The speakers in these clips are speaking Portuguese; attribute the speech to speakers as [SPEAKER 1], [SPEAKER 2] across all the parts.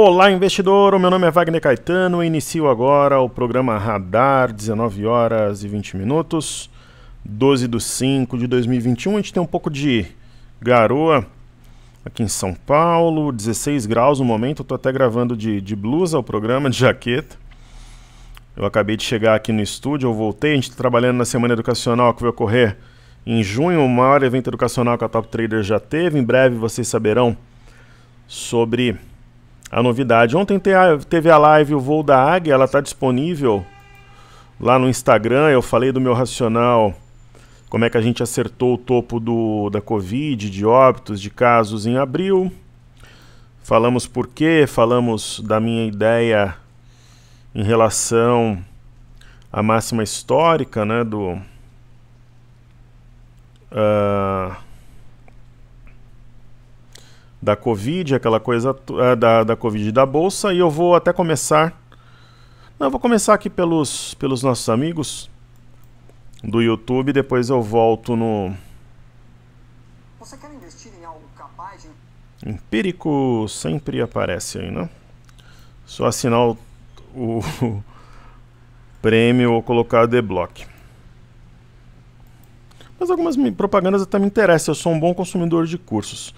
[SPEAKER 1] Olá, investidor! O meu nome é Wagner Caetano inicio agora o programa Radar, 19 horas e 20 minutos, 12 de 5 de 2021. A gente tem um pouco de garoa aqui em São Paulo, 16 graus no momento. Estou até gravando de, de blusa o programa, de jaqueta. Eu acabei de chegar aqui no estúdio, eu voltei. A gente está trabalhando na semana educacional que vai ocorrer em junho, o maior evento educacional que a Top Trader já teve. Em breve vocês saberão sobre a novidade. Ontem teve a live O Voo da Águia, ela está disponível lá no Instagram. Eu falei do meu racional, como é que a gente acertou o topo do, da Covid, de óbitos, de casos em abril. Falamos por quê, falamos da minha ideia em relação à máxima histórica né, do. Uh, da Covid, aquela coisa eh, da, da Covid da Bolsa, e eu vou até começar. Não, eu vou começar aqui pelos, pelos nossos amigos do YouTube, depois eu volto no. Você quer investir em algo capaz de... Empírico sempre aparece aí, né? Só assinar o, o prêmio ou colocar o D-Block. Mas algumas propagandas até me interessam, eu sou um bom consumidor de cursos.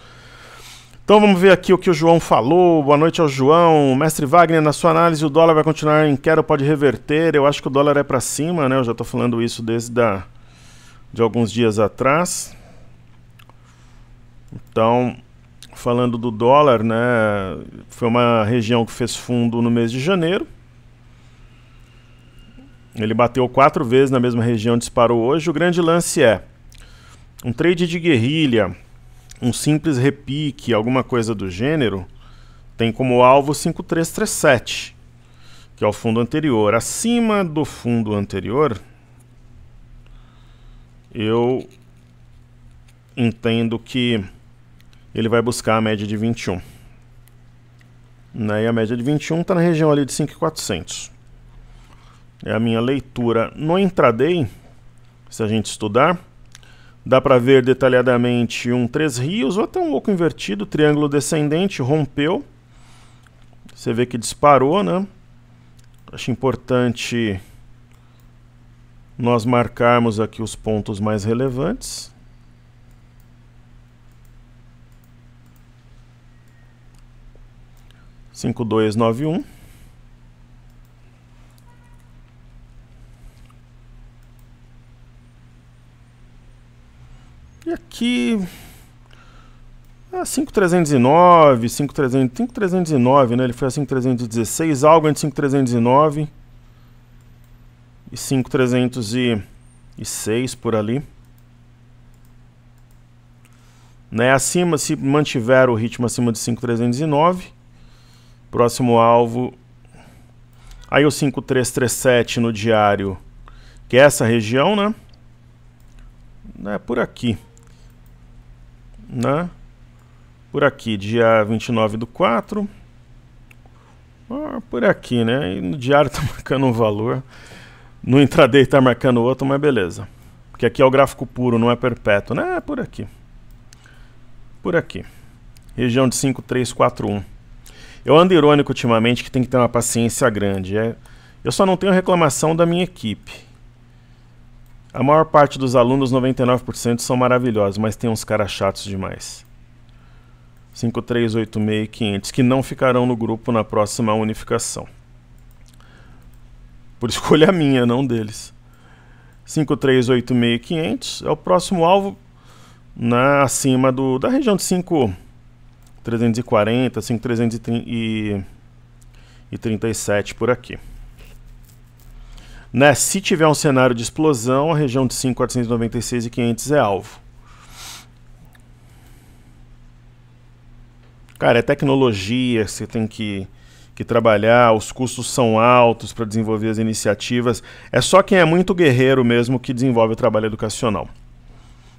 [SPEAKER 1] Então vamos ver aqui o que o João falou. Boa noite ao João. Mestre Wagner, na sua análise, o dólar vai continuar em queda, pode reverter. Eu acho que o dólar é para cima, né? Eu já estou falando isso desde da de alguns dias atrás. Então, falando do dólar, né? Foi uma região que fez fundo no mês de janeiro. Ele bateu quatro vezes na mesma região, disparou hoje. O grande lance é um trade de guerrilha um simples repique, alguma coisa do gênero, tem como alvo 5337, que é o fundo anterior. Acima do fundo anterior, eu entendo que ele vai buscar a média de 21. Né? E a média de 21 está na região ali de 5,400. É a minha leitura no intraday, se a gente estudar, Dá para ver detalhadamente um três rios ou até um oco invertido, triângulo descendente, rompeu. Você vê que disparou, né? Acho importante nós marcarmos aqui os pontos mais relevantes. Cinco, dois, nove, um. E aqui. É 5,309, 5,309, né? Ele foi a 5,316, algo entre 5,309 e 5,306 por ali. Né? Acima, se mantiver o ritmo acima de 5,309. Próximo alvo. Aí o 5,337 no diário, que é essa região, né? É por aqui né? Por aqui, dia 29 do 4. Ah, por aqui, né? E no diário tá marcando um valor. No intraday tá marcando outro, mas beleza. Porque aqui é o gráfico puro, não é perpétuo, né? É por aqui. Por aqui. Região de 5341. Eu ando irônico ultimamente que tem que ter uma paciência grande. É... Eu só não tenho reclamação da minha equipe a maior parte dos alunos, 99%, são maravilhosos, mas tem uns caras chatos demais. 5386500 500 que não ficarão no grupo na próxima unificação. Por escolha minha, não deles. 5386500 500 é o próximo alvo na acima do da região de 5340, 5337 por aqui. Né? Se tiver um cenário de explosão, a região de 5, e 500 é alvo. Cara, é tecnologia, você tem que, que trabalhar, os custos são altos para desenvolver as iniciativas. É só quem é muito guerreiro mesmo que desenvolve o trabalho educacional.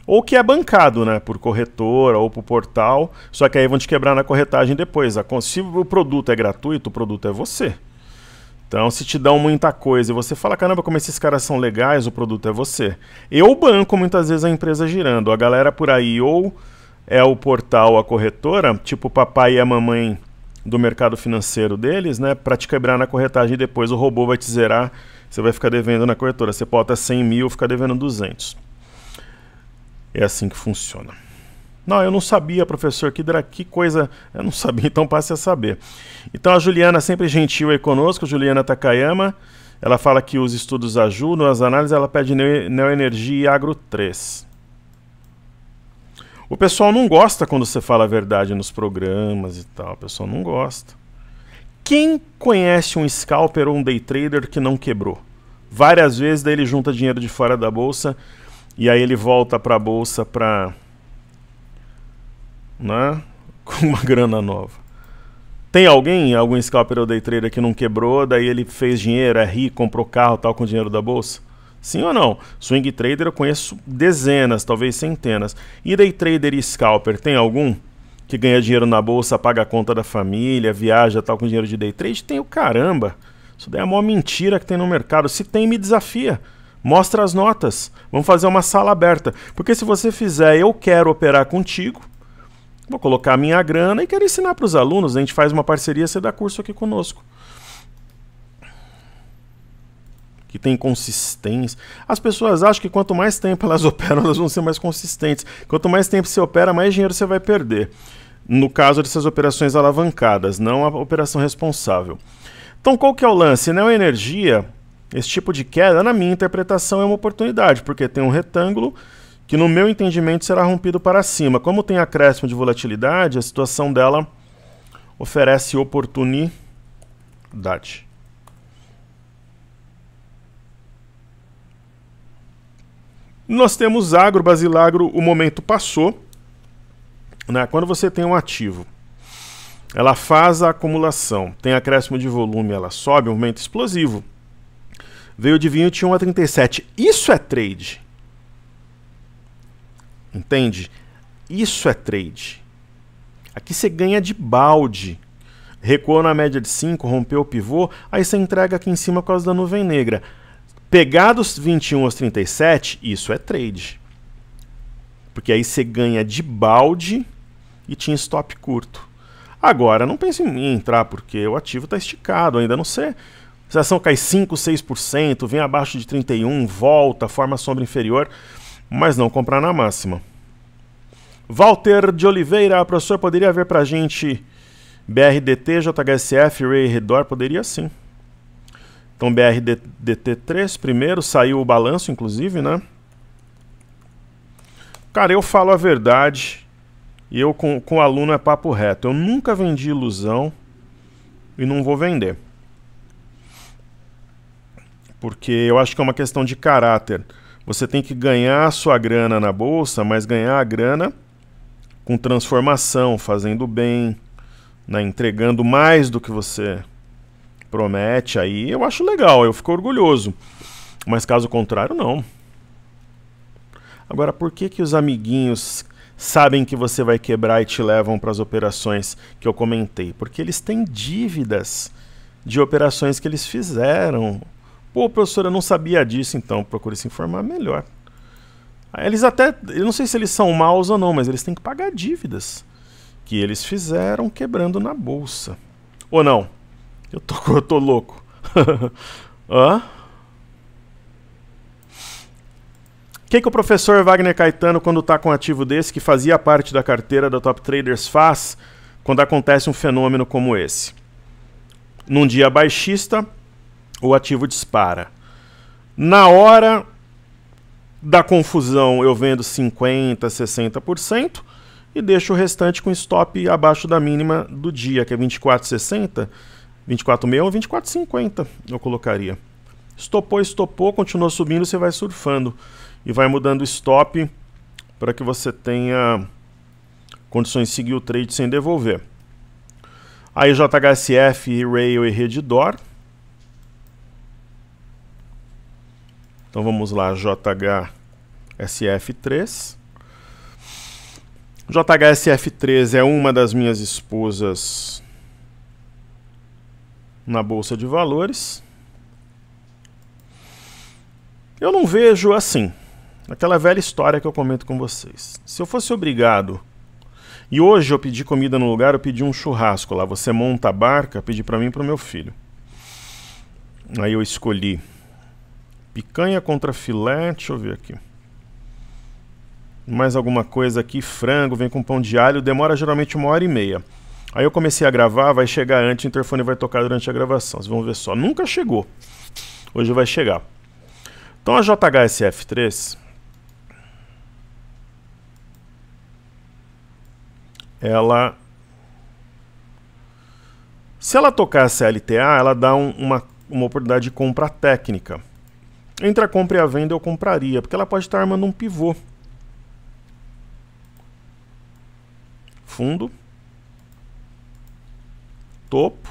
[SPEAKER 1] Ou que é bancado, né? Por corretora ou por portal. Só que aí vão te quebrar na corretagem depois. Se o produto é gratuito, o produto é você. Então, se te dão muita coisa e você fala, caramba, como esses caras são legais, o produto é você. Eu banco muitas vezes a empresa girando. A galera por aí ou é o portal, a corretora, tipo o papai e a mamãe do mercado financeiro deles, né? Para te quebrar na corretagem e depois o robô vai te zerar, você vai ficar devendo na corretora. Você bota 100 mil, fica devendo 200. É assim que funciona. Não, eu não sabia, professor, que, que coisa. Eu não sabia, então passe a saber. Então a Juliana é sempre gentil aí conosco, Juliana Takayama. Ela fala que os estudos ajudam, as análises, ela pede Neoenergia e Agro 3. O pessoal não gosta quando você fala a verdade nos programas e tal. O pessoal não gosta. Quem conhece um scalper ou um day trader que não quebrou? Várias vezes daí ele junta dinheiro de fora da bolsa e aí ele volta para a bolsa para né? Com uma grana nova. Tem alguém, algum scalper ou day trader que não quebrou, daí ele fez dinheiro, é rico, comprou carro tal com dinheiro da bolsa? Sim ou não? Swing trader eu conheço dezenas, talvez centenas. E day trader e scalper, tem algum que ganha dinheiro na bolsa, paga a conta da família, viaja tal com dinheiro de day trade? Tem o caramba. Isso daí é a maior mentira que tem no mercado. Se tem, me desafia. Mostra as notas. Vamos fazer uma sala aberta. Porque se você fizer, eu quero operar contigo, Vou colocar a minha grana e quero ensinar para os alunos. A gente faz uma parceria, você dá curso aqui conosco. Que tem consistência. As pessoas acham que quanto mais tempo elas operam, elas vão ser mais consistentes. Quanto mais tempo você opera, mais dinheiro você vai perder. No caso dessas operações alavancadas, não a operação responsável. Então, qual que é o lance? Não é energia, esse tipo de queda, na minha interpretação, é uma oportunidade, porque tem um retângulo que no meu entendimento será rompido para cima. Como tem acréscimo de volatilidade, a situação dela oferece oportunidade. Nós temos agro, basilagro, o momento passou. Né? Quando você tem um ativo, ela faz a acumulação, tem acréscimo de volume, ela sobe, um momento explosivo. Veio de 21 a 37. Isso é trade. Entende? Isso é trade. Aqui você ganha de balde. Recuou na média de 5, rompeu o pivô, aí você entrega aqui em cima por causa da nuvem negra. Pegar dos 21 aos 37, isso é trade. Porque aí você ganha de balde e tinha stop curto. Agora, não pense em entrar, porque o ativo está esticado, ainda não sei. Se a ação cai 5, 6%, vem abaixo de 31, volta, forma sombra inferior mas não comprar na máxima. Walter de Oliveira, professor, poderia ver a gente BRDT, JHSF, Ray Redor? Poderia sim. Então BRDT3 primeiro, saiu o balanço inclusive, né? Cara, eu falo a verdade e eu com, com aluno é papo reto. Eu nunca vendi ilusão e não vou vender. Porque eu acho que é uma questão de caráter. Você tem que ganhar a sua grana na bolsa, mas ganhar a grana com transformação, fazendo bem, né, entregando mais do que você promete. Aí eu acho legal, eu fico orgulhoso. Mas caso contrário, não. Agora, por que, que os amiguinhos sabem que você vai quebrar e te levam para as operações que eu comentei? Porque eles têm dívidas de operações que eles fizeram Pô, professora, eu não sabia disso, então procure se informar melhor. Eles até, eu não sei se eles são maus ou não, mas eles têm que pagar dívidas que eles fizeram quebrando na bolsa. Ou não? Eu tô, eu tô louco. Hã? O que, que o professor Wagner Caetano, quando está com um ativo desse, que fazia parte da carteira da Top Traders, faz quando acontece um fenômeno como esse? Num dia baixista, o ativo dispara. Na hora da confusão, eu vendo 50%, 60% e deixo o restante com stop abaixo da mínima do dia, que é 24,60, ou 24,50 eu colocaria. Estopou, estopou, continuou subindo, você vai surfando e vai mudando o stop para que você tenha condições de seguir o trade sem devolver. Aí JHSF, Rail e Redditor, Então vamos lá, JHSF3. JHSF3 é uma das minhas esposas na bolsa de valores. Eu não vejo assim, aquela velha história que eu comento com vocês. Se eu fosse obrigado e hoje eu pedi comida no lugar, eu pedi um churrasco lá. Você monta a barca, pedi para mim e para o meu filho. Aí eu escolhi Picanha contra filé, deixa eu ver aqui. Mais alguma coisa aqui, frango, vem com pão de alho, demora geralmente uma hora e meia. Aí eu comecei a gravar, vai chegar antes, o interfone vai tocar durante a gravação. Vocês vão ver só, nunca chegou. Hoje vai chegar. Então a JHSF3 ela se ela tocar a CLTA, ela dá um, uma, uma oportunidade de compra técnica. Entre a compra e a venda eu compraria, porque ela pode estar armando um pivô. Fundo. Topo.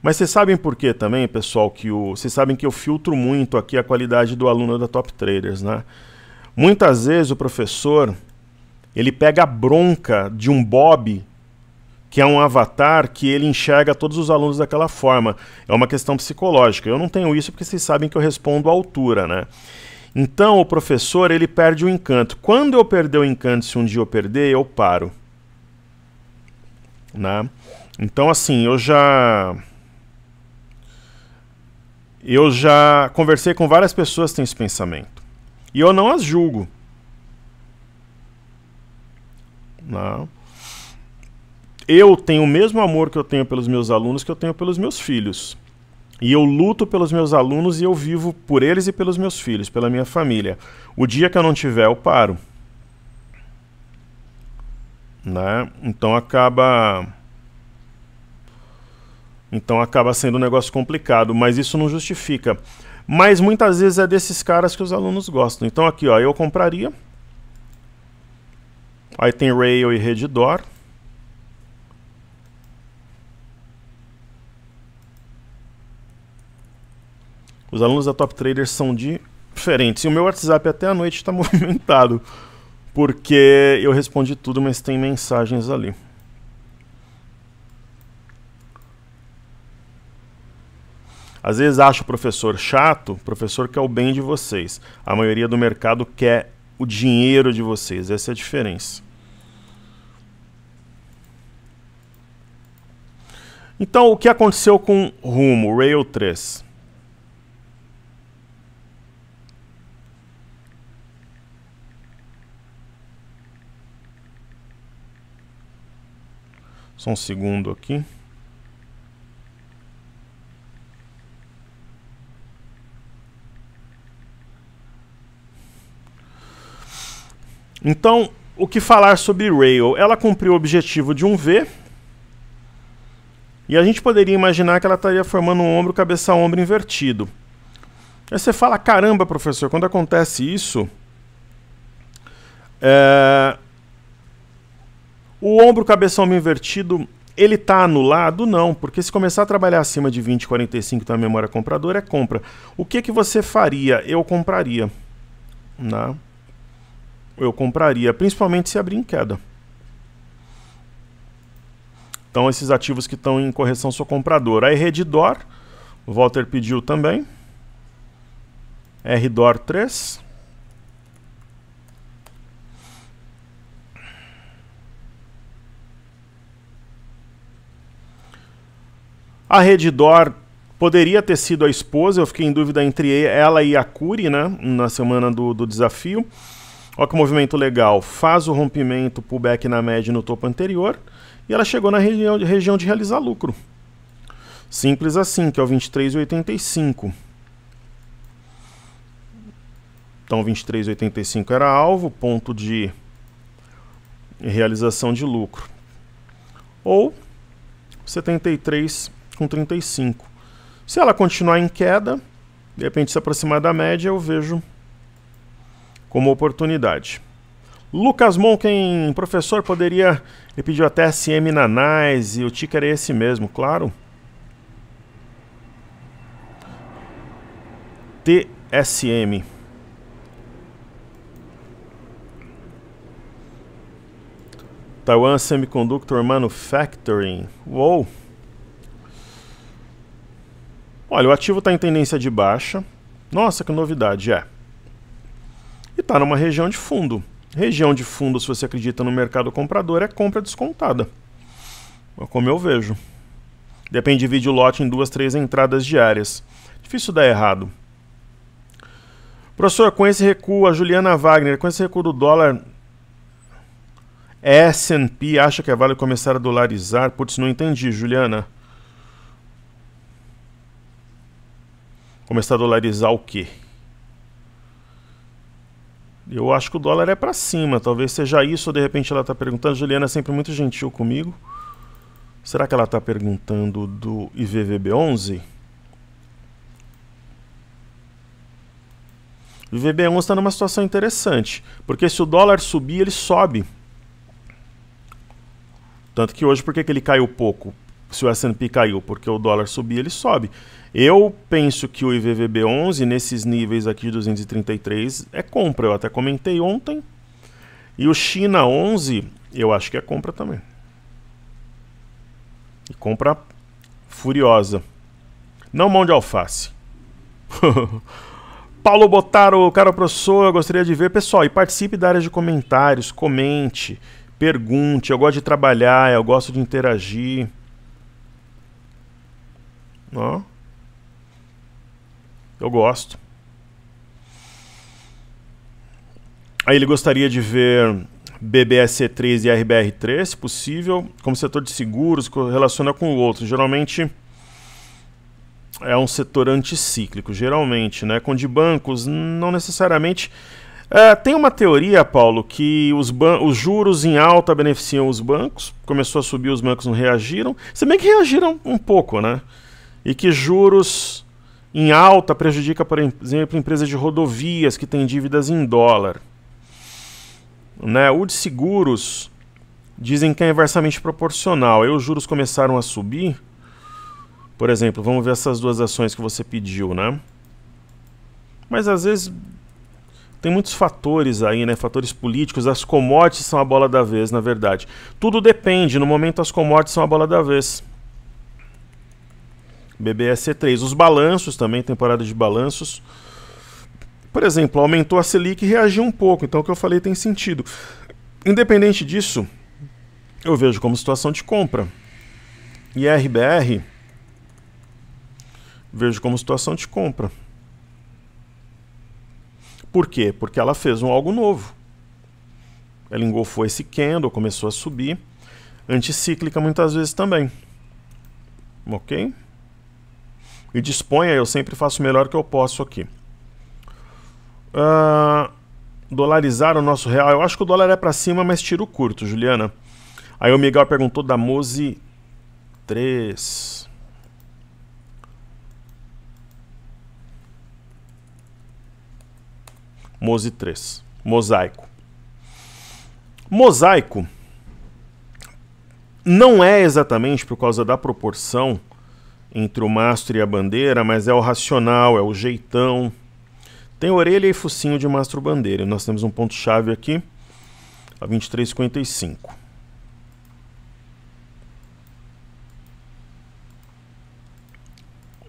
[SPEAKER 1] Mas vocês sabem por quê também, pessoal, que o. Vocês sabem que eu filtro muito aqui a qualidade do aluno da Top Traders, né? Muitas vezes o professor ele pega a bronca de um Bob que é um avatar que ele enxerga todos os alunos daquela forma. É uma questão psicológica. Eu não tenho isso porque vocês sabem que eu respondo à altura, né? Então o professor ele perde o encanto. Quando eu perder o encanto, se um dia eu perder, eu paro. Né? Então assim, eu já eu já conversei com várias pessoas que têm esse pensamento. E eu não as julgo. Não. Né? eu tenho o mesmo amor que eu tenho pelos meus alunos que eu tenho pelos meus filhos. E eu luto pelos meus alunos e eu vivo por eles e pelos meus filhos, pela minha família. O dia que eu não tiver, eu paro. Né? Então acaba Então acaba sendo um negócio complicado, mas isso não justifica. Mas muitas vezes é desses caras que os alunos gostam. Então aqui, ó, eu compraria. Aí tem rail e Reddor. Os alunos da Top Trader são diferentes. E o meu WhatsApp até à noite está movimentado, porque eu respondi tudo, mas tem mensagens ali. Às vezes acho o professor chato, professor quer o bem de vocês. A maioria do mercado quer o dinheiro de vocês. Essa é a diferença. Então, o que aconteceu com Rumo, Rail 3? Só um segundo aqui. Então, o que falar sobre Rail? Ela cumpriu o objetivo de um V. E a gente poderia imaginar que ela estaria formando um ombro cabeça ombro invertido. Aí você fala, caramba, professor, quando acontece isso, é, o ombro cabeção invertido, ele está anulado? Não, porque se começar a trabalhar acima de 20,45 da memória compradora, é compra. O que que você faria? Eu compraria. Né? Eu compraria, principalmente se abrir em queda. Então esses ativos que estão em correção sou comprador. A Redditor, o Walter pediu também. RDOR 3. A Redditor poderia ter sido a esposa, eu fiquei em dúvida entre ela e a Curi, né? Na semana do, do desafio. Olha que movimento legal. Faz o rompimento, pullback na média no topo anterior. E ela chegou na região, região de realizar lucro. Simples assim, que é o 23,85. Então 23,85 era alvo, ponto de realização de lucro. Ou 73 com 35. Se ela continuar em queda, de repente se aproximar da média, eu vejo como oportunidade. Lucas Monken, professor, poderia. Ele pediu até SM na NICE, o ticker é esse mesmo, claro. TSM. Taiwan Semiconductor Manufacturing. Uou! Wow. Olha, o ativo está em tendência de baixa. Nossa, que novidade, é. E está numa região de fundo. Região de fundo, se você acredita no mercado comprador, é compra descontada. É como eu vejo. Depende de vídeo lote em duas, três entradas diárias. Difícil dar errado. Professor, com esse recuo, a Juliana Wagner, com esse recuo do dólar, S&P acha que é válido começar a dolarizar? Putz, não entendi, Juliana. Começar a dolarizar o quê? Eu acho que o dólar é para cima, talvez seja isso, ou de repente ela está perguntando. Juliana é sempre muito gentil comigo. Será que ela está perguntando do IVVB11? O IVB11 está numa situação interessante, porque se o dólar subir, ele sobe. Tanto que hoje, por que, que ele caiu pouco? se o S&P caiu porque o dólar subia, ele sobe. Eu penso que o IVVB11 nesses níveis aqui de 233 é compra, eu até comentei ontem. E o China 11, eu acho que é compra também. E compra furiosa. Não mão de alface. Paulo Botaro, cara professor, eu gostaria de ver. Pessoal, e participe da área de comentários, comente, pergunte. Eu gosto de trabalhar, eu gosto de interagir. Ó. Eu gosto. Aí ele gostaria de ver BBSC3 e RBR3, se possível, como setor de seguros, relaciona com o outro. Geralmente é um setor anticíclico, geralmente, né? Com de bancos, não necessariamente. É, tem uma teoria, Paulo, que os, os juros em alta beneficiam os bancos. Começou a subir, os bancos não reagiram. Se bem que reagiram um pouco, né? e que juros em alta prejudica, por exemplo, empresas de rodovias que têm dívidas em dólar. Né? O de seguros dizem que é inversamente proporcional. Aí os juros começaram a subir. Por exemplo, vamos ver essas duas ações que você pediu, né? Mas às vezes tem muitos fatores aí, né? Fatores políticos. As commodities são a bola da vez, na verdade. Tudo depende. No momento, as commodities são a bola da vez. BBSC3. Os balanços também, temporada de balanços. Por exemplo, aumentou a Selic e reagiu um pouco, então o que eu falei tem sentido. Independente disso, eu vejo como situação de compra. E RBR, vejo como situação de compra. Por quê? Porque ela fez um algo novo. Ela engolfou esse candle, começou a subir. Anticíclica muitas vezes também. Ok? e disponha, eu sempre faço o melhor que eu posso aqui. Uh, dolarizar o nosso real. Eu acho que o dólar é para cima, mas tiro curto, Juliana. Aí o Miguel perguntou da Mose 3. Mose 3. Mosaico. Mosaico não é exatamente por causa da proporção entre o mastro e a bandeira, mas é o racional, é o jeitão. Tem orelha e focinho de mastro bandeira. Nós temos um ponto-chave aqui, a 23,55.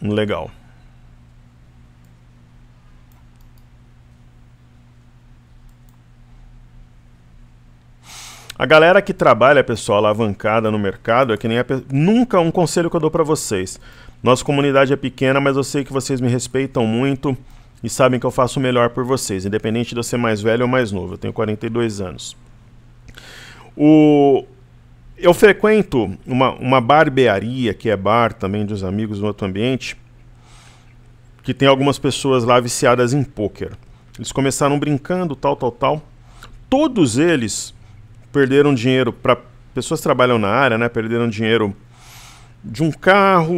[SPEAKER 1] Legal. A galera que trabalha, pessoal, alavancada no mercado, é que nem a... nunca um conselho que eu dou para vocês. Nossa comunidade é pequena, mas eu sei que vocês me respeitam muito e sabem que eu faço o melhor por vocês, independente de eu ser mais velho ou mais novo. Eu tenho 42 anos. O... Eu frequento uma, uma barbearia, que é bar também dos amigos no outro ambiente, que tem algumas pessoas lá viciadas em pôquer. Eles começaram brincando, tal, tal, tal. Todos eles perderam dinheiro para pessoas que trabalham na área, né? Perderam dinheiro de um carro,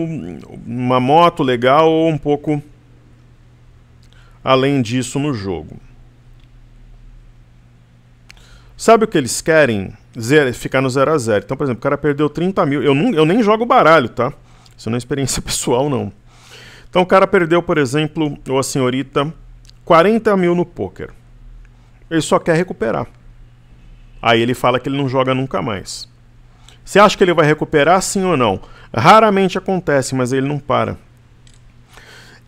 [SPEAKER 1] uma moto legal ou um pouco além disso no jogo. Sabe o que eles querem? Zero, ficar no 0 a 0 Então, por exemplo, o cara perdeu 30 mil. Eu, não, eu nem jogo baralho, tá? Isso não é experiência pessoal, não. Então o cara perdeu, por exemplo, ou a senhorita, 40 mil no poker. Ele só quer recuperar. Aí ele fala que ele não joga nunca mais. Você acha que ele vai recuperar, sim ou não? Raramente acontece, mas ele não para.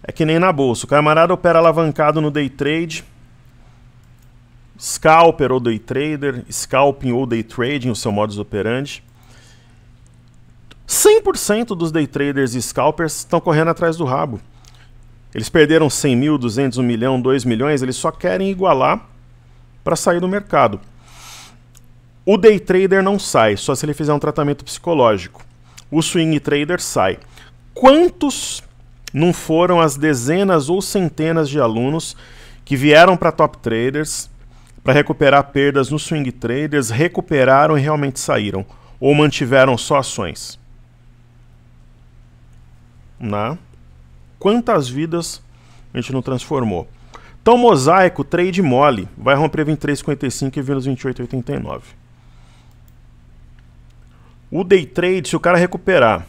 [SPEAKER 1] É que nem na bolsa. O camarada opera alavancado no day trade, scalper ou day trader, scalping ou day trading, o seu modus operandi. 100% dos day traders e scalpers estão correndo atrás do rabo. Eles perderam 100 mil, 200, 1 milhão, 2 milhões, eles só querem igualar para sair do mercado. O day trader não sai, só se ele fizer um tratamento psicológico. O swing trader sai. Quantos não foram as dezenas ou centenas de alunos que vieram para top traders para recuperar perdas no swing traders, recuperaram e realmente saíram ou mantiveram só ações? Né? Quantas vidas a gente não transformou? Então, mosaico, trade mole, vai romper 23,55 e vira 28,89. O day trade, se o cara recuperar,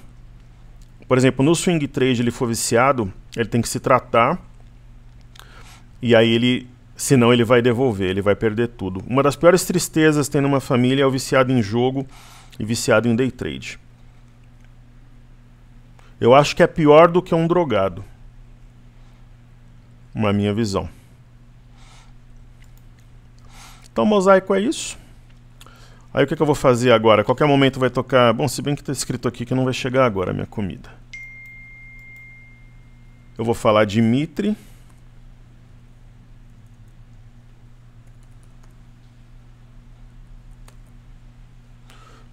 [SPEAKER 1] por exemplo, no swing trade ele for viciado, ele tem que se tratar. E aí ele, senão ele vai devolver, ele vai perder tudo. Uma das piores tristezas tendo uma família é o viciado em jogo e viciado em day trade. Eu acho que é pior do que um drogado. Uma minha visão. Então, mosaico é isso. Aí o que, que eu vou fazer agora? qualquer momento vai tocar... Bom, se bem que está escrito aqui que não vai chegar agora a minha comida. Eu vou falar Dimitri.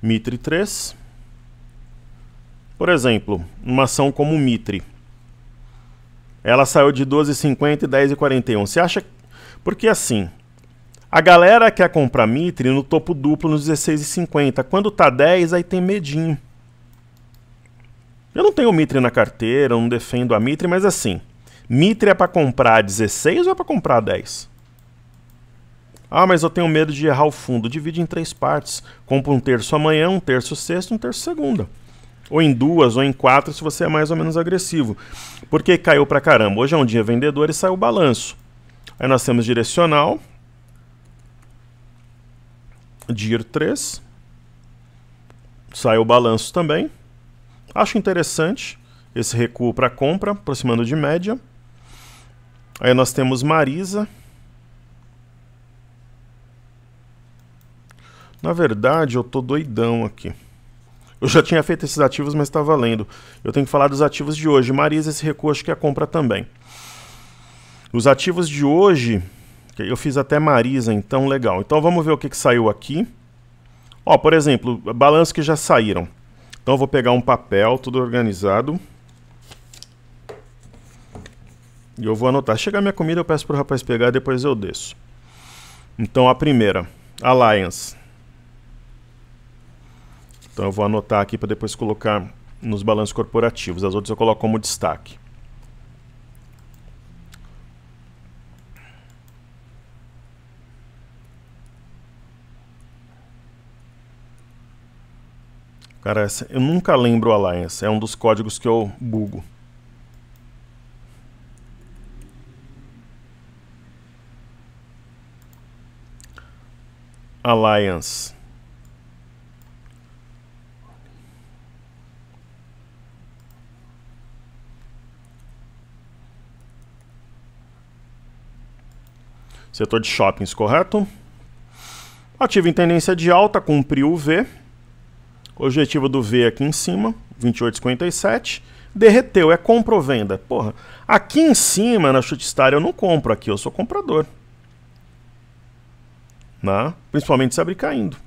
[SPEAKER 1] Mitre 3. Por exemplo, uma ação como Mitre. Ela saiu de 12,50 e 10,41. Você acha... Porque assim, a galera quer é comprar Mitre no topo duplo nos 16,50. Quando tá 10, aí tem medinho. Eu não tenho Mitre na carteira, não defendo a Mitre, mas assim, Mitre é para comprar 16 ou é para comprar 10? Ah, mas eu tenho medo de errar o fundo. Divide em três partes. Compra um terço amanhã, um terço sexta, um terço segunda. Ou em duas, ou em quatro, se você é mais ou menos agressivo. Porque caiu pra caramba. Hoje é um dia vendedor e saiu o balanço. Aí nós temos direcional, dir 3. saiu o balanço também. Acho interessante esse recuo para compra, aproximando de média. Aí nós temos Marisa. Na verdade, eu tô doidão aqui. Eu já tinha feito esses ativos, mas está valendo. Eu tenho que falar dos ativos de hoje. Marisa, esse recuo acho que é compra também. Os ativos de hoje eu fiz até Marisa, então legal. Então vamos ver o que, que saiu aqui. Ó, por exemplo, balanços que já saíram. Então eu vou pegar um papel, tudo organizado. E eu vou anotar. Chega a minha comida, eu peço para o rapaz pegar, depois eu desço. Então a primeira, Alliance. Então eu vou anotar aqui para depois colocar nos balanços corporativos. As outras eu coloco como destaque. Cara, eu nunca lembro o Alliance. É um dos códigos que eu bugo. Alliance. Setor de shoppings, correto? Ativo em tendência de alta, cumpriu o V. Objetivo do V é aqui em cima, 28,57. Derreteu, é compra ou venda? Porra, aqui em cima, na star, eu não compro aqui, eu sou comprador. Né? Principalmente se abrir caindo.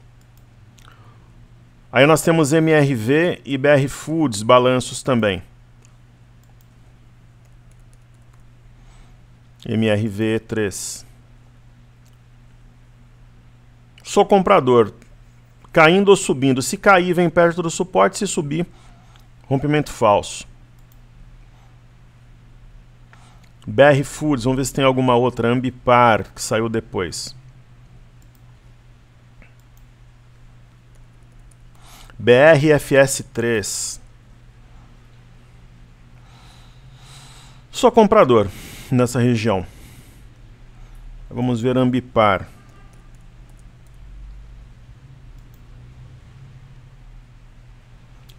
[SPEAKER 1] Aí nós temos MRV e BR Foods, balanços também. MRV 3. Sou comprador, caindo ou subindo. Se cair, vem perto do suporte, se subir, rompimento falso. BR Foods, vamos ver se tem alguma outra. Ambipar, que saiu depois. BRFS3. Só comprador nessa região. Vamos ver Ambipar.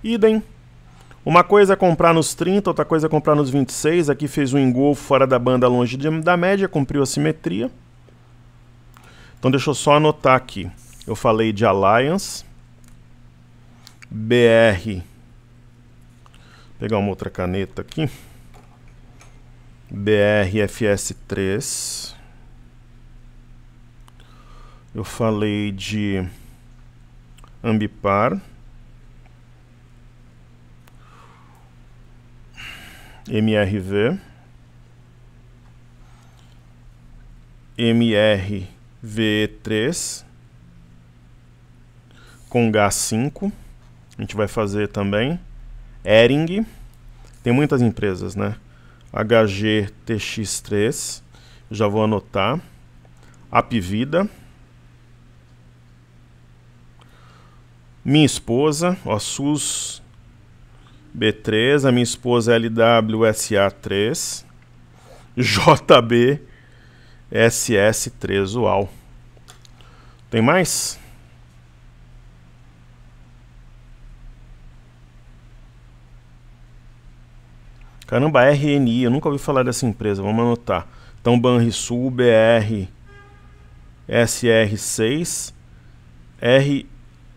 [SPEAKER 1] Idem. Uma coisa é comprar nos 30, outra coisa é comprar nos 26. Aqui fez um engolfo fora da banda longe de, da média, cumpriu a simetria. Então deixa eu só anotar aqui. Eu falei de Alliance. BR. Vou pegar uma outra caneta aqui. BRFS3. Eu falei de ambipar. MRV, MRV3 com H5. A gente vai fazer também Ering. Tem muitas empresas, né? HGTX3. Já vou anotar. Apvida. Minha esposa, ó, SUS B3, a minha esposa é LWSA3, JB SS3 UAL. Tem mais? Caramba, RNI, eu nunca ouvi falar dessa empresa, vamos anotar. Então, Banrisul, BR, SR6,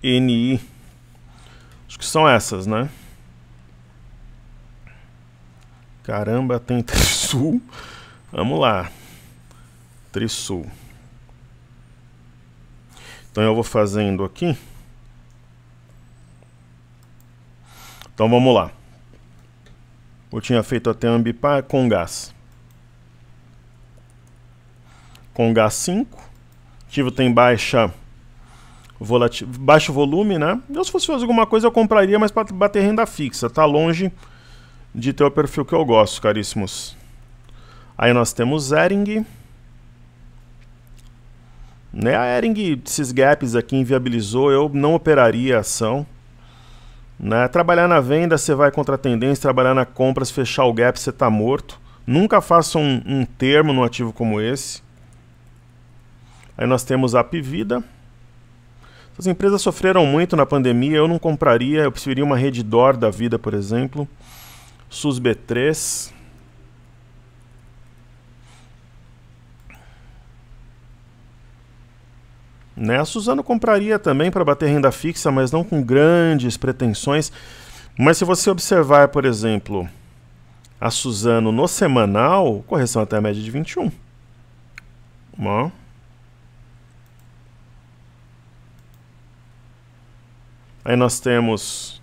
[SPEAKER 1] RNI. Acho que são essas, né? Caramba, tem Trisul. Vamos lá. Trisul. Então eu vou fazendo aqui. Então vamos lá. Eu tinha feito até Ambipar com gás. Com gás 5. Ativo tem baixa volatil... baixo volume, né? Eu se fosse fazer alguma coisa eu compraria, mas para bater renda fixa. Tá longe de ter o perfil que eu gosto, caríssimos. Aí nós temos Ering. Né, a Ering, esses gaps aqui inviabilizou, eu não operaria a ação. Né? Trabalhar na venda, você vai contra a tendência, trabalhar na compra, se fechar o gap, você está morto. Nunca faça um, um termo num ativo como esse. Aí nós temos a Pivida. As empresas sofreram muito na pandemia, eu não compraria, eu preferiria uma rede d'or da vida, por exemplo. SUS B3. Né? A Suzano compraria também para bater renda fixa, mas não com grandes pretensões. Mas se você observar, por exemplo, a Suzano no semanal, correção até a média de 21. Ó. Aí nós temos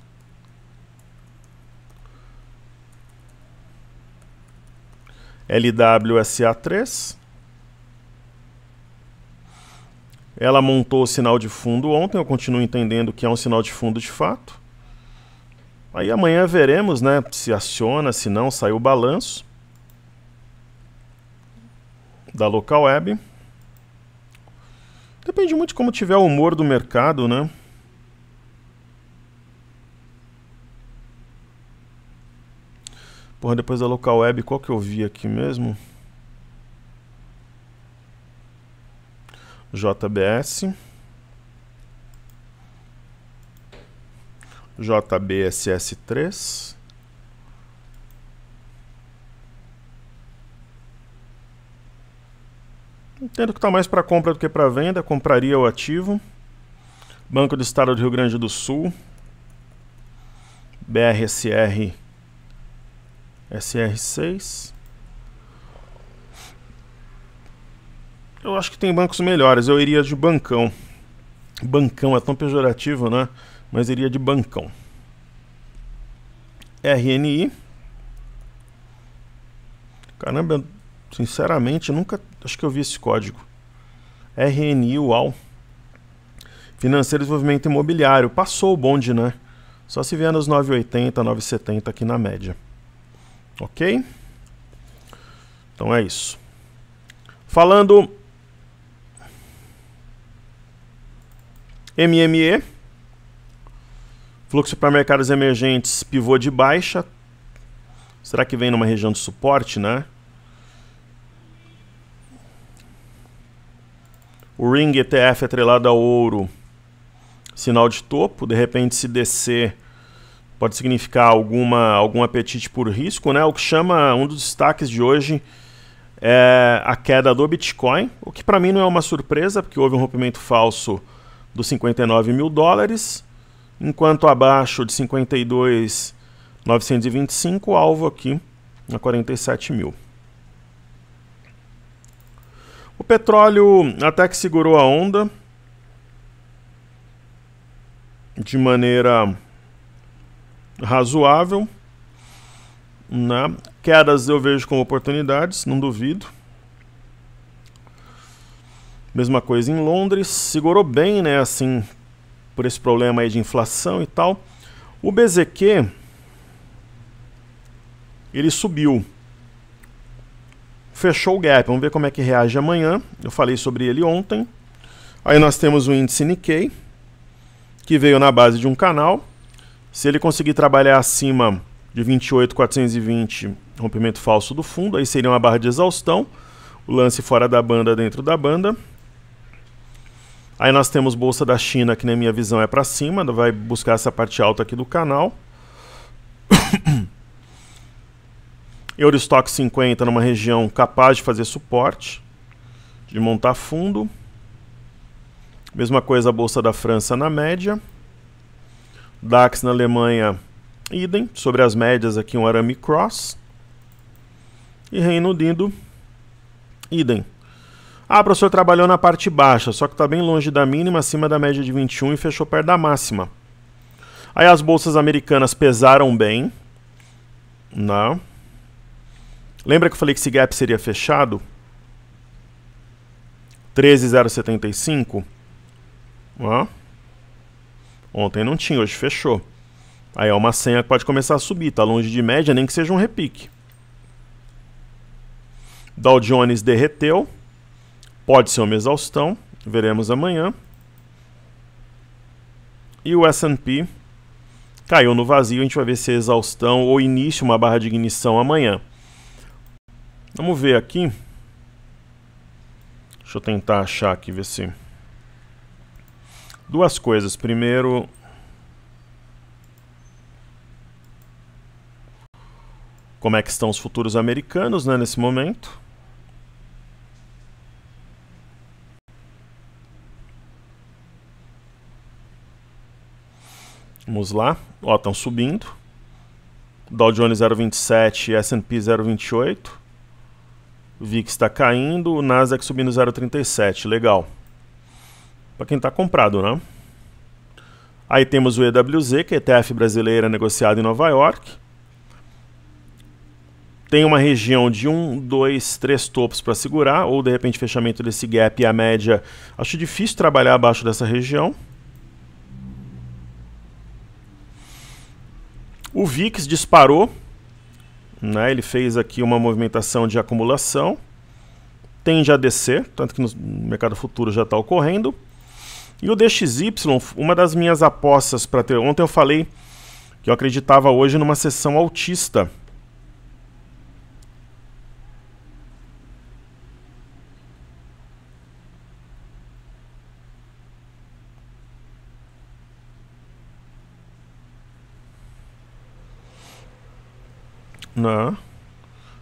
[SPEAKER 1] LWSA3. Ela montou o sinal de fundo ontem, eu continuo entendendo que é um sinal de fundo de fato. Aí amanhã veremos, né, se aciona, se não, saiu o balanço da local web. Depende muito de como tiver o humor do mercado, né? Porra, depois da local web, qual que eu vi aqui mesmo? JBS. JBSS3. Entendo que está mais para compra do que para venda. Compraria o ativo. Banco do Estado do Rio Grande do Sul. BRSR SR6. Eu acho que tem bancos melhores. Eu iria de bancão. Bancão é tão pejorativo, né? Mas iria de bancão. RNI. Caramba, sinceramente, nunca acho que eu vi esse código. RNI UAU. Financeiro Desenvolvimento Imobiliário. Passou o bonde, né? Só se vier nos 980, 970 aqui na média. Ok? Então é isso. Falando MME, fluxo para mercados emergentes, pivô de baixa. Será que vem numa região de suporte, né? O Ring ETF atrelado ao ouro, sinal de topo, de repente se descer pode significar alguma, algum apetite por risco, né? O que chama um dos destaques de hoje é a queda do Bitcoin, o que para mim não é uma surpresa, porque houve um rompimento falso dos 59 mil dólares, enquanto abaixo de 52,925, alvo aqui na 47 mil. O petróleo até que segurou a onda de maneira razoável. Né? Quedas eu vejo como oportunidades, não duvido. Mesma coisa em Londres, segurou bem, né, assim, por esse problema aí de inflação e tal. O BZQ ele subiu. Fechou o gap, vamos ver como é que reage amanhã. Eu falei sobre ele ontem. Aí nós temos o índice Nikkei, que veio na base de um canal, se ele conseguir trabalhar acima de 28,420, rompimento falso do fundo, aí seria uma barra de exaustão, o lance fora da banda dentro da banda. Aí nós temos bolsa da China, que na minha visão é para cima, vai buscar essa parte alta aqui do canal. Eurostock 50 numa região capaz de fazer suporte, de montar fundo. Mesma coisa a bolsa da França na média. DAX na Alemanha, idem, sobre as médias aqui um arame cross. E Reino Unido, idem. Ah, professor, trabalhou na parte baixa, só que está bem longe da mínima, acima da média de 21 e fechou perto da máxima. Aí as bolsas americanas pesaram bem. Não. Né? Lembra que eu falei que esse gap seria fechado? 13,075? Ó. Ontem não tinha, hoje fechou. Aí é uma senha que pode começar a subir, tá longe de média, nem que seja um repique. Dow Jones derreteu. Pode ser uma exaustão, veremos amanhã. E o S&P caiu no vazio, a gente vai ver se é exaustão ou início uma barra de ignição amanhã. Vamos ver aqui. Deixa eu tentar achar aqui, ver se... Duas coisas. Primeiro, como é que estão os futuros americanos né, nesse momento. Vamos lá. Ó, estão subindo. Dow Jones 0,27, S&P 0,28. VIX está caindo, o Nasdaq subindo 0,37. Legal para quem está comprado, né? Aí temos o EWZ, que é ETF brasileira negociado em Nova York. Tem uma região de um, dois, três topos para segurar, ou de repente fechamento desse gap e a média. Acho difícil trabalhar abaixo dessa região. O VIX disparou, né? ele fez aqui uma movimentação de acumulação, tende a descer, tanto que no mercado futuro já está ocorrendo. E o DXY, uma das minhas apostas para ter. Ontem eu falei que eu acreditava hoje numa sessão autista. Não. Né?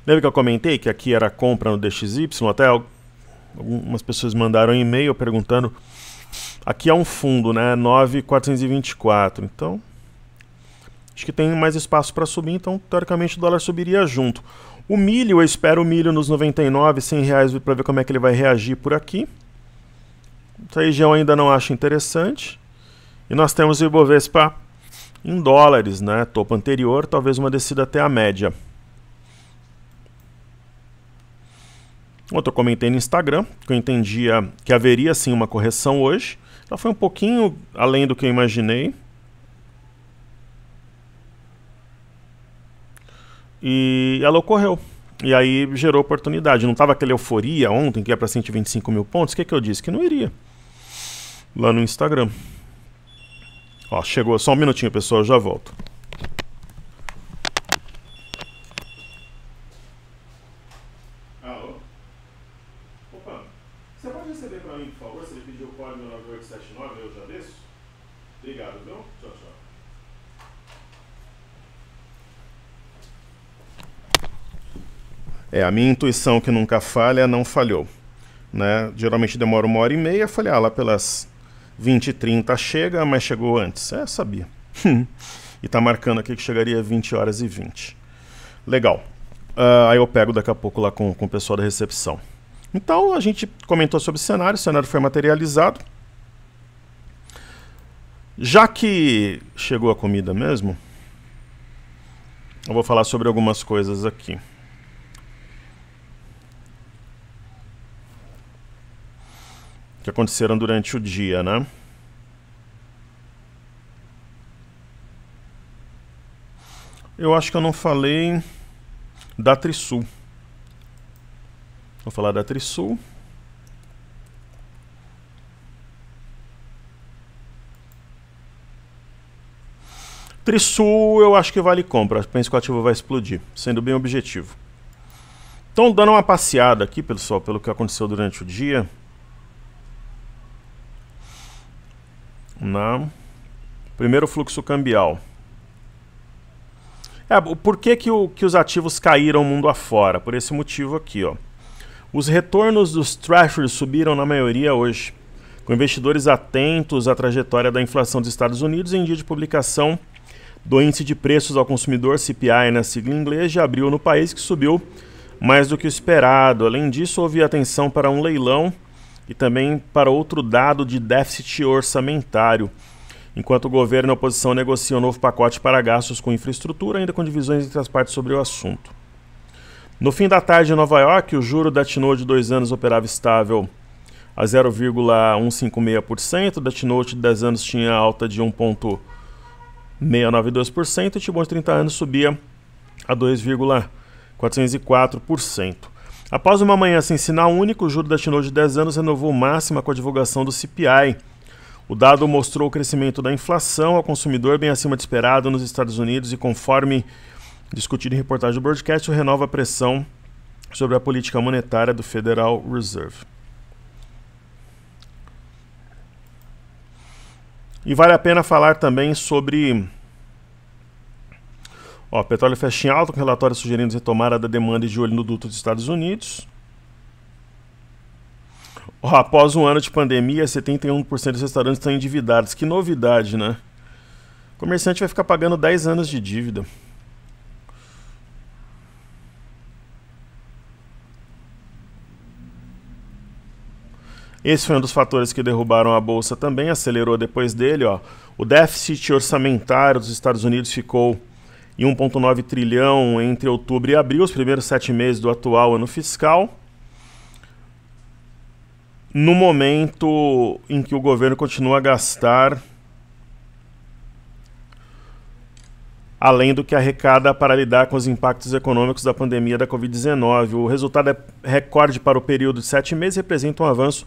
[SPEAKER 1] Lembra que eu comentei que aqui era compra no DXY? Até algumas pessoas mandaram um e-mail perguntando Aqui é um fundo, né? 9,424. Então, acho que tem mais espaço para subir, então teoricamente o dólar subiria junto. O milho, eu espero o milho nos 99, 100 reais para ver como é que ele vai reagir por aqui. Essa região ainda não acho interessante. E nós temos o Ibovespa em dólares, né? Topo anterior, talvez uma descida até a média. Outro eu comentei no Instagram, que eu entendia que haveria sim uma correção hoje. Ela foi um pouquinho além do que eu imaginei. E ela ocorreu. E aí gerou oportunidade. Não estava aquela euforia ontem que ia para 125 mil pontos? O que, que eu disse? Que não iria. Lá no Instagram. Ó, chegou só um minutinho, pessoal, eu já volto. a minha intuição que nunca falha não falhou. Né? Geralmente demora uma hora e meia, falei, ah, lá pelas 20 e 30 chega, mas chegou antes. É, sabia. e tá marcando aqui que chegaria 20 horas e 20. Legal. Uh, aí eu pego daqui a pouco lá com, com o pessoal da recepção. Então a gente comentou sobre o cenário, o cenário foi materializado. Já que chegou a comida mesmo, eu vou falar sobre algumas coisas aqui. que aconteceram durante o dia, né? Eu acho que eu não falei da Trisul. Vou falar da Trisul. Trisul eu acho que vale compra. Penso que o ativo vai explodir, sendo bem objetivo. Então, dando uma passeada aqui, pessoal, pelo que aconteceu durante o dia. Não. Primeiro fluxo cambial. É, por que, que, o, que os ativos caíram mundo afora? Por esse motivo aqui. Ó. Os retornos dos treasuries subiram na maioria hoje, com investidores atentos à trajetória da inflação dos Estados Unidos em dia de publicação do Índice de Preços ao Consumidor, CPI, na né, sigla inglesa de abril no país, que subiu mais do que o esperado. Além disso, houve atenção para um leilão e também para outro dado de déficit orçamentário. Enquanto o governo e a oposição negociam um novo pacote para gastos com infraestrutura, ainda com divisões entre as partes sobre o assunto. No fim da tarde em Nova York, o juro da T-Note de dois anos operava estável a 0,156%, da T-Note de 10 anos tinha alta de 1,692% e o T-Bond de 30 anos subia a 2,404%. Após uma manhã sem sinal único, o juro da Chinô de 10 anos renovou máxima com a divulgação do CPI. O dado mostrou o crescimento da inflação ao consumidor bem acima de esperado nos Estados Unidos e conforme discutido em reportagem do broadcast, renova a pressão sobre a política monetária do Federal Reserve. E vale a pena falar também sobre Ó, petróleo fecha em alta com relatório sugerindo retomada da demanda de olho no duto dos Estados Unidos. Ó, após um ano de pandemia, 71% dos restaurantes estão endividados. Que novidade, né? O comerciante vai ficar pagando 10 anos de dívida. Esse foi um dos fatores que derrubaram a bolsa também, acelerou depois dele. Ó. O déficit orçamentário dos Estados Unidos ficou e 1,9 trilhão entre outubro e abril, os primeiros sete meses do atual ano fiscal. No momento em que o governo continua a gastar além do que arrecada para lidar com os impactos econômicos da pandemia da Covid-19. O resultado é recorde para o período de sete meses e representa um avanço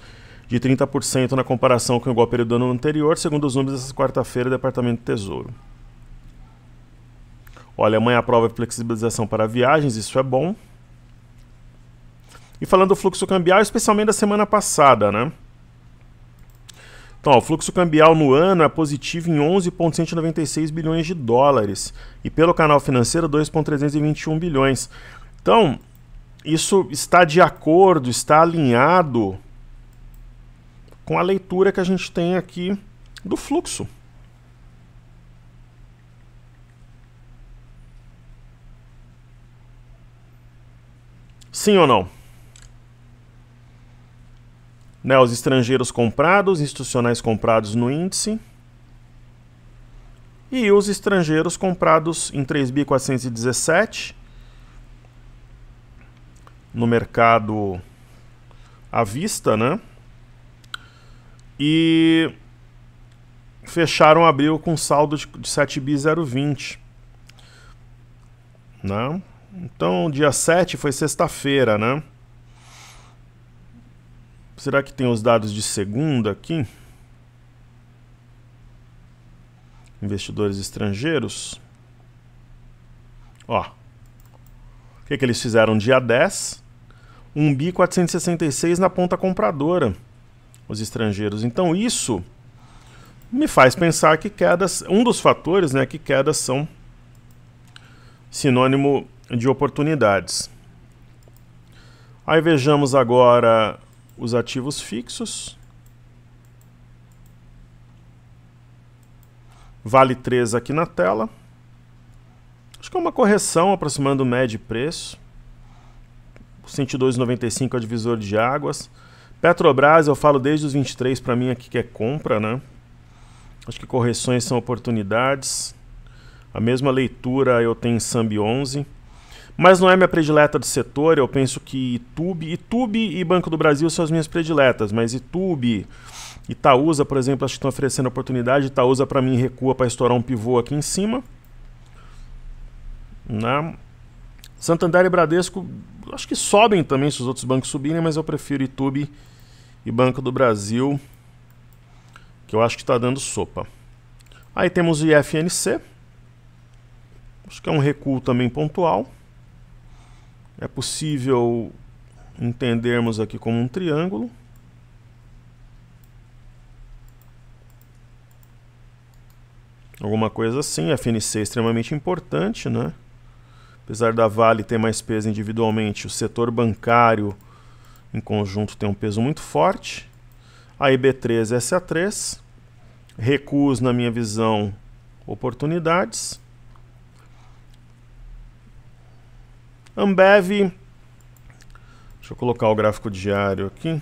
[SPEAKER 1] de 30% na comparação com o igual período do ano anterior, segundo os números dessa quarta-feira do Departamento do Tesouro. A prova aprova é flexibilização para viagens, isso é bom. E falando do fluxo cambial, especialmente da semana passada, né? Então, ó, o fluxo cambial no ano é positivo em 11,196 bilhões de dólares e pelo canal financeiro 2,321 bilhões. Então, isso está de acordo, está alinhado com a leitura que a gente tem aqui do fluxo. Sim ou não? Né, os estrangeiros comprados, institucionais comprados no índice. E os estrangeiros comprados em 3.417 no mercado à vista, né? E fecharam abril com saldo de 7.020. bi né? Então, dia 7 foi sexta-feira, né? Será que tem os dados de segunda aqui? Investidores estrangeiros. Ó. O que, que eles fizeram dia 10? 1,466 na ponta compradora. Os estrangeiros. Então, isso me faz pensar que quedas, um dos fatores, né, que quedas são sinônimo de oportunidades. Aí vejamos agora os ativos fixos. Vale 3 aqui na tela. Acho que é uma correção aproximando média e preço. 102,95 é divisor de águas. Petrobras, eu falo desde os 23 para mim aqui que é compra, né? Acho que correções são oportunidades. A mesma leitura eu tenho em Sambi 11 mas não é minha predileta do setor. Eu penso que Itube, Itube e Banco do Brasil são as minhas prediletas, mas Itube, Itaúsa, por exemplo, acho que estão oferecendo oportunidade. Itaúsa, para mim, recua para estourar um pivô aqui em cima. Né? Santander e Bradesco, acho que sobem também se os outros bancos subirem, mas eu prefiro Itube e Banco do Brasil, que eu acho que está dando sopa. Aí temos o IFNC, acho que é um recuo também pontual é possível entendermos aqui como um triângulo. Alguma coisa assim, FNC é extremamente importante, né? Apesar da Vale ter mais peso individualmente, o setor bancário em conjunto tem um peso muito forte. A IB3, SA3, recuos, na minha visão, oportunidades. Ambev. Deixa eu colocar o gráfico diário aqui.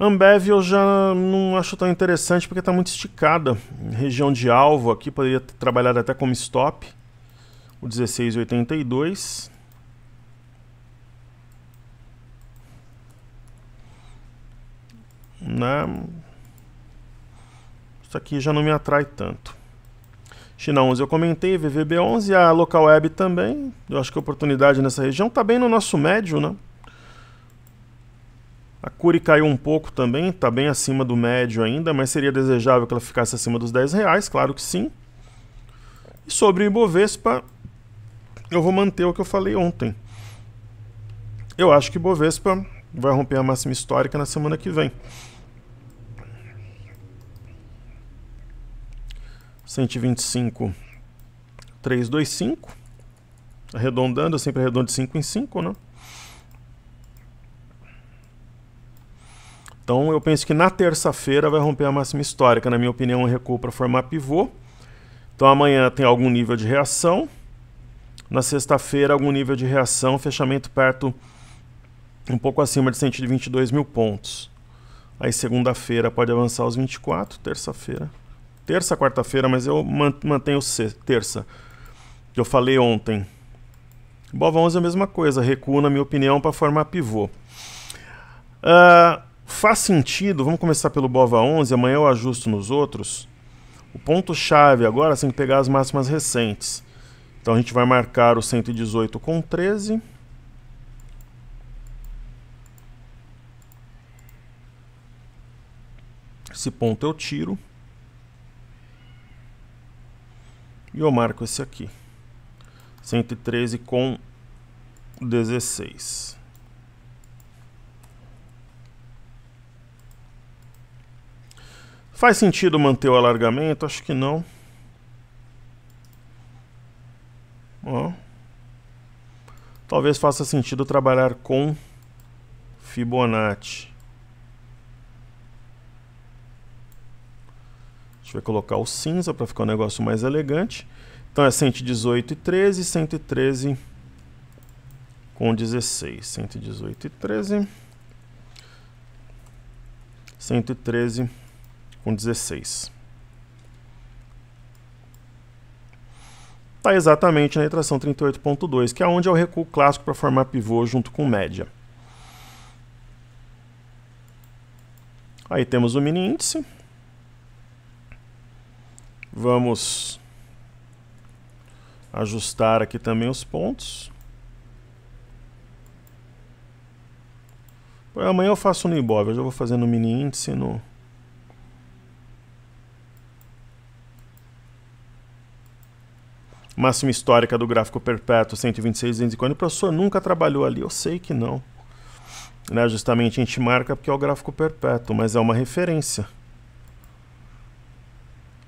[SPEAKER 1] Ambev eu já não acho tão interessante porque está muito esticada. Região de alvo aqui poderia ter trabalhado até como stop. O 1682. Né? Isso aqui já não me atrai tanto. China 11 eu comentei, VVB 11, a local web também. Eu acho que oportunidade nessa região está bem no nosso médio, né? A Curi caiu um pouco também, está bem acima do médio ainda, mas seria desejável que ela ficasse acima dos 10 reais, claro que sim. E sobre o Ibovespa, eu vou manter o que eu falei ontem. Eu acho que Ibovespa vai romper a máxima histórica na semana que vem. 125, 325. Arredondando, eu sempre arredondo de 5 em 5, né? Então eu penso que na terça-feira vai romper a máxima histórica. Na minha opinião, um recuo para formar pivô. Então amanhã tem algum nível de reação. Na sexta-feira, algum nível de reação, fechamento perto, um pouco acima de 122 mil pontos. Aí segunda-feira pode avançar aos 24, terça-feira terça, quarta-feira, mas eu mantenho terça. Que eu falei ontem. Bova 11 é a mesma coisa, recuo, na minha opinião, para formar pivô. Uh, faz sentido, vamos começar pelo Bova 11, amanhã eu ajusto nos outros. O ponto-chave agora tem que pegar as máximas recentes. Então a gente vai marcar o 118 com 13. Esse ponto eu tiro. E eu marco esse aqui. 113 com 16. Faz sentido manter o alargamento? Acho que não. Ó. Talvez faça sentido trabalhar com Fibonacci. vai colocar o cinza para ficar um negócio mais elegante. Então é 118 e 13, 113 com 16. 118 e 13. 113 com 16. Está exatamente na retração 38.2, que é onde é o recuo clássico para formar pivô junto com média. Aí temos o mini índice. Vamos ajustar aqui também os pontos. Amanhã eu faço no Ibov, eu já vou fazer no mini índice, no... Máxima histórica do gráfico perpétuo, 126, 240. O professor nunca trabalhou ali, eu sei que não. Né? Justamente a gente marca porque é o gráfico perpétuo, mas é uma referência.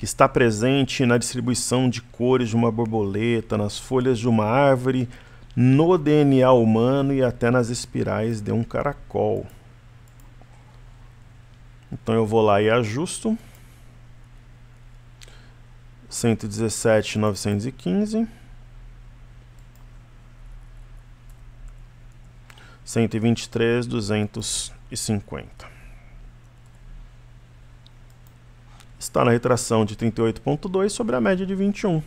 [SPEAKER 1] que está presente na distribuição de cores de uma borboleta, nas folhas de uma árvore, no DNA humano e até nas espirais de um caracol. Então eu vou lá e ajusto. 117, 915. 123, 250. está na retração de 38,2 sobre a média de 21.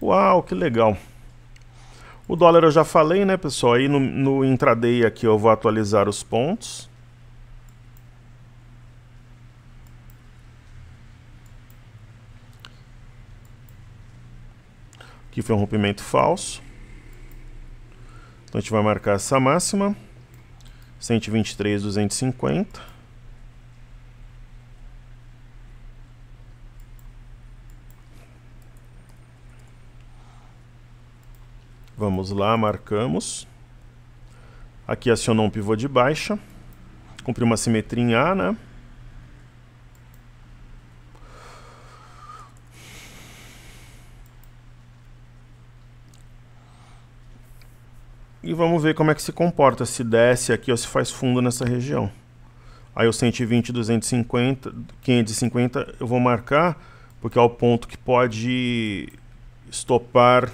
[SPEAKER 1] Uau, que legal! O dólar eu já falei, né, pessoal? Aí no, no intraday aqui eu vou atualizar os pontos. Aqui foi um rompimento falso. Então a gente vai marcar essa máxima. 123,250. Vamos lá, marcamos. Aqui acionou um pivô de baixa. Cumpriu uma simetria em A, né? E vamos ver como é que se comporta, se desce aqui ou se faz fundo nessa região. Aí o 120, 250, 550 eu vou marcar, porque é o ponto que pode estopar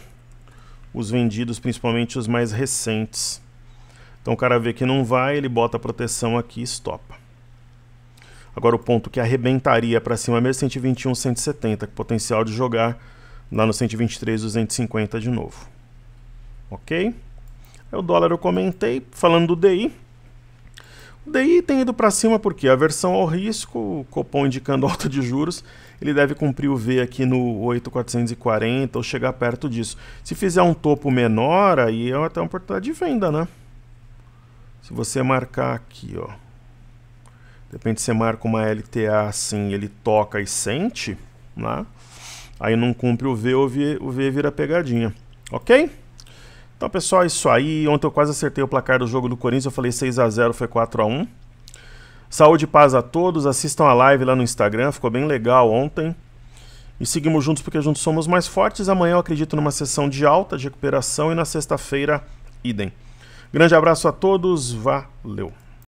[SPEAKER 1] os vendidos, principalmente os mais recentes. Então o cara vê que não vai, ele bota a proteção aqui e Agora o ponto que arrebentaria para cima mesmo 121, 170, com potencial de jogar lá no 123, 250 de novo. Ok? Aí o dólar eu comentei, falando do DI. O DI tem ido para cima porque a versão ao risco, o Copom indicando alta de juros, ele deve cumprir o V aqui no 8440 ou chegar perto disso. Se fizer um topo menor, aí é até uma oportunidade de venda, né? Se você marcar aqui, ó. De repente você marca uma LTA assim, ele toca e sente, né? Aí não cumpre o V, o V, o v vira pegadinha. Ok? Então, pessoal, é isso aí. Ontem eu quase acertei o placar do jogo do Corinthians. Eu falei 6 a 0 foi 4 a 1 Saúde e paz a todos. Assistam a live lá no Instagram, ficou bem legal ontem. E seguimos juntos porque juntos somos mais fortes. Amanhã eu acredito numa sessão de alta de recuperação e na sexta-feira, idem. Grande abraço a todos, valeu!